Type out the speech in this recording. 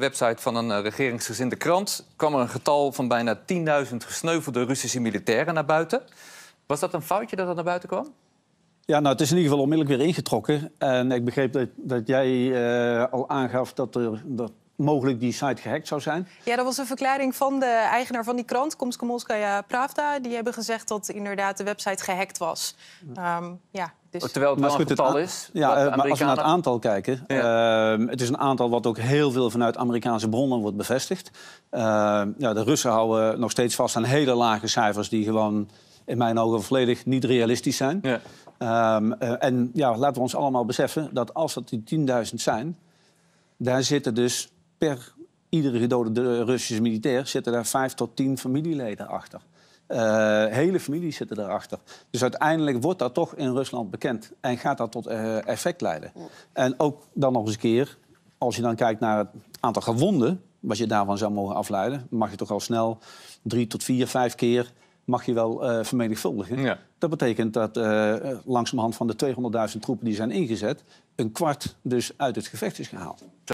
website van een eh, regeringsgezinde krant kwam er een getal van bijna 10.000 gesneuvelde Russische militairen naar buiten. Was dat een foutje dat dat naar buiten kwam? Ja, nou, het is in ieder geval onmiddellijk weer ingetrokken. En ik begreep dat, dat jij eh, al aangaf dat er dat mogelijk die site gehackt zou zijn. Ja, dat was een verklaring van de eigenaar van die krant, Komskomolskaya Pravda. Die hebben gezegd dat inderdaad de website gehackt was. Ehm, ja, dus... Terwijl het maar een getal is. Ja, eh, maar als we naar het aantal kijken. Ehm, het is een aantal wat ook heel veel vanuit Amerikaanse bronnen wordt bevestigd. Ehm, ja, de Russen houden nog steeds vast aan hele lage cijfers die gewoon in mijn ogen volledig niet realistisch zijn. Ja. Eh, en ja, laten we ons allemaal beseffen dat als dat die 10.000 zijn, daar zitten dus per iedere gedode Russische militair zitten daar vijf tot tien familieleden achter. Uh, hele families zitten erachter. Dus uiteindelijk wordt dat toch in Rusland bekend en gaat dat tot eh, effect leiden. En ook dan nog eens een keer, als je dan kijkt naar het aantal gewonden, wat je daarvan zou mogen afleiden, mag je toch al snel drie tot vier, vijf keer mag je wel uh, vermenigvuldigen. Dat betekent dat langzamerhand van de 200.000 troepen die zijn ingezet, een kwart dus uit het gevecht is gehaald.